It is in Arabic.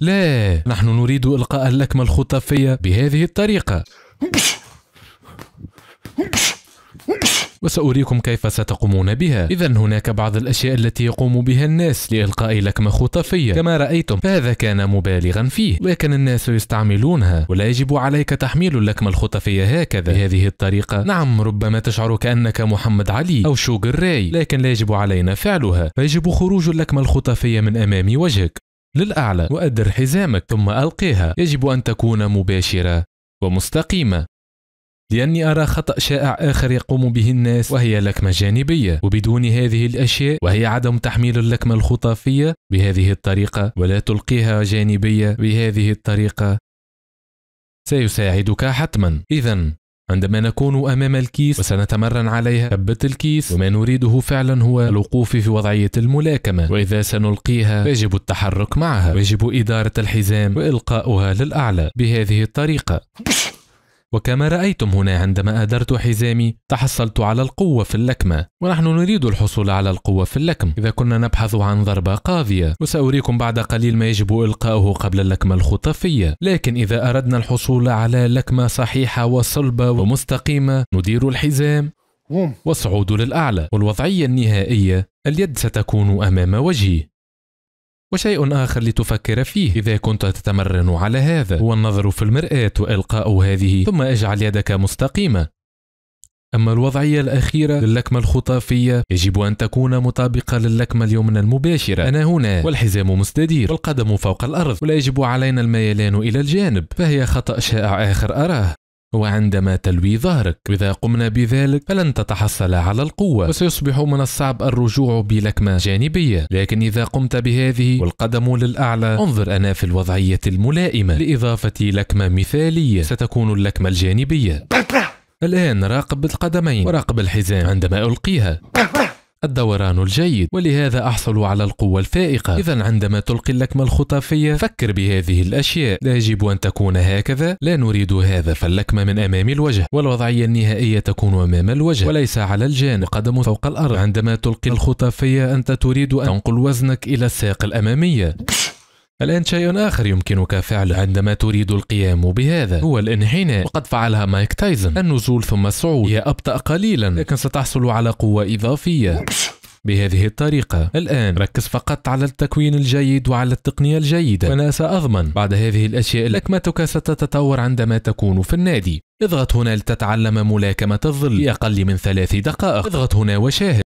لا نحن نريد إلقاء اللكمة الخطافية بهذه الطريقة وسأريكم كيف ستقومون بها إذا هناك بعض الأشياء التي يقوم بها الناس لإلقاء لكمة خطفية كما رأيتم فهذا كان مبالغا فيه لكن الناس يستعملونها ولا يجب عليك تحميل اللكمة الخطفية هكذا بهذه الطريقة نعم ربما تشعر كأنك محمد علي أو شوغر راي لكن لا يجب علينا فعلها فيجب خروج اللكمة الخطفية من أمام وجهك للأعلى وأدر حزامك ثم ألقيها يجب أن تكون مباشرة ومستقيمة لأني أرى خطأ شائع آخر يقوم به الناس وهي لكمة جانبية وبدون هذه الأشياء وهي عدم تحميل اللكمة الخطافية بهذه الطريقة ولا تلقيها جانبية بهذه الطريقة سيساعدك حتما إذا عندما نكون أمام الكيس وسنتمرن عليها ثبت الكيس وما نريده فعلا هو الوقوف في وضعية الملاكمة وإذا سنلقيها يجب التحرك معها ويجب إدارة الحزام وإلقاؤها للأعلى بهذه الطريقة وكما رأيتم هنا عندما أدرت حزامي تحصلت على القوة في اللكمة ونحن نريد الحصول على القوة في اللكم إذا كنا نبحث عن ضربة قاضية وسأريكم بعد قليل ما يجب إلقاؤه قبل اللكمة الخطافية لكن إذا أردنا الحصول على لكمة صحيحة وصلبة ومستقيمة ندير الحزام والصعود للأعلى والوضعية النهائية اليد ستكون أمام وجهي وشيء آخر لتفكر فيه إذا كنت تتمرن على هذا هو النظر في المرآة وإلقاء هذه ثم اجعل يدك مستقيمة أما الوضعية الأخيرة للكمة الخطافية يجب أن تكون مطابقة للكمة اليمنى المباشرة أنا هنا والحزام مستدير والقدم فوق الأرض ولا يجب علينا الميلان إلى الجانب فهي خطأ شائع آخر أراه وعندما تلوي ظهرك إذا قمنا بذلك فلن تتحصل على القوة وسيصبح من الصعب الرجوع بلكمة جانبية لكن إذا قمت بهذه والقدم للأعلى انظر أنا في الوضعية الملائمة لإضافة لكمة مثالية ستكون اللكمة الجانبية الآن راقب القدمين وراقب الحزام عندما ألقيها الدوران الجيد ولهذا أحصل على القوة الفائقة إذا عندما تلقي اللكمة الخطافية فكر بهذه الأشياء لا يجب أن تكون هكذا لا نريد هذا فاللكمة من أمام الوجه والوضعية النهائية تكون أمام الوجه وليس على الجانب قدم فوق الأرض عندما تلقي الخطافية أنت تريد أن تنقل وزنك إلى الساق الأمامية الآن شيء آخر يمكنك فعله عندما تريد القيام بهذا هو الانحناء وقد فعلها مايك تايزن النزول ثم الصعود هي أبطأ قليلا لكن ستحصل على قوة إضافية بهذه الطريقة الآن ركز فقط على التكوين الجيد وعلى التقنية الجيدة وأنا سأضمن بعد هذه الأشياء لكمتك ستتطور عندما تكون في النادي اضغط هنا لتتعلم ملاكمة الظل في أقل من ثلاث دقائق اضغط هنا وشاهد